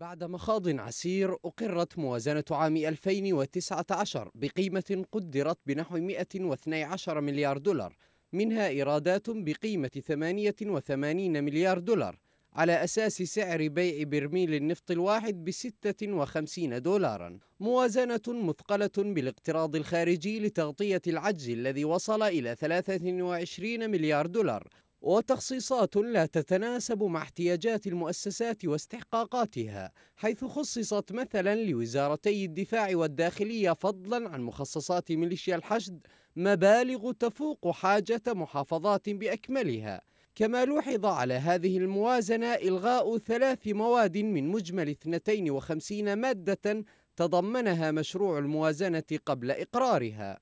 بعد مخاض عسير أقرت موازنة عام 2019 بقيمة قدرت بنحو 112 مليار دولار منها إيرادات بقيمة 88 مليار دولار على أساس سعر بيع برميل النفط الواحد ب 56 دولارا موازنة مثقلة بالاقتراض الخارجي لتغطية العجز الذي وصل إلى 23 مليار دولار وتخصيصات لا تتناسب مع احتياجات المؤسسات واستحقاقاتها حيث خصصت مثلا لوزارتي الدفاع والداخلية فضلا عن مخصصات ميليشيا الحشد مبالغ تفوق حاجة محافظات بأكملها كما لوحظ على هذه الموازنة إلغاء ثلاث مواد من مجمل 52 مادة تضمنها مشروع الموازنة قبل إقرارها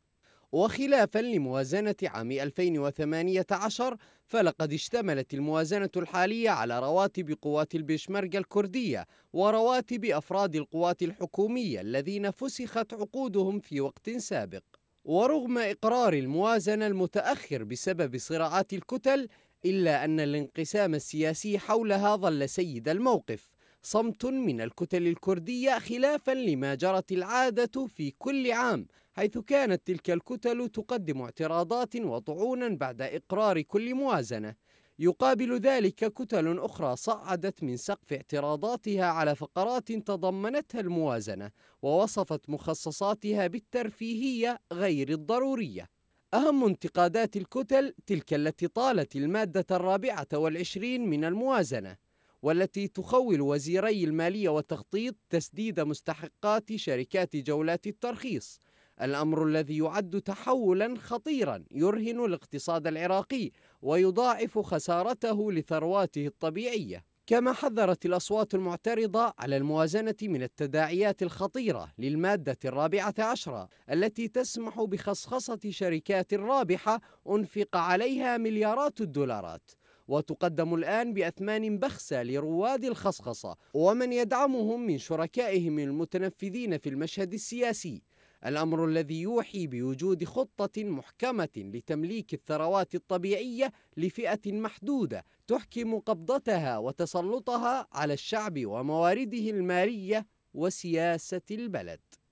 وخلافا لموازنة عام 2018 فلقد اشتملت الموازنة الحالية على رواتب قوات البشمركة الكردية ورواتب أفراد القوات الحكومية الذين فسخت عقودهم في وقت سابق ورغم إقرار الموازنة المتأخر بسبب صراعات الكتل إلا أن الانقسام السياسي حولها ظل سيد الموقف صمت من الكتل الكردية خلافا لما جرت العادة في كل عام حيث كانت تلك الكتل تقدم اعتراضات وطعونا بعد إقرار كل موازنة يقابل ذلك كتل أخرى صعدت من سقف اعتراضاتها على فقرات تضمنتها الموازنة ووصفت مخصصاتها بالترفيهية غير الضرورية أهم انتقادات الكتل تلك التي طالت المادة الرابعة والعشرين من الموازنة والتي تخول وزيري المالية والتخطيط تسديد مستحقات شركات جولات الترخيص الأمر الذي يعد تحولا خطيرا يرهن الاقتصاد العراقي ويضاعف خسارته لثرواته الطبيعية كما حذرت الأصوات المعترضة على الموازنة من التداعيات الخطيرة للمادة الرابعة عشرة التي تسمح بخصخصة شركات رابحة أنفق عليها مليارات الدولارات وتقدم الآن بأثمان بخسة لرواد الخصخصة ومن يدعمهم من شركائهم المتنفذين في المشهد السياسي الأمر الذي يوحي بوجود خطة محكمة لتمليك الثروات الطبيعية لفئة محدودة تحكم قبضتها وتسلطها على الشعب وموارده المالية وسياسة البلد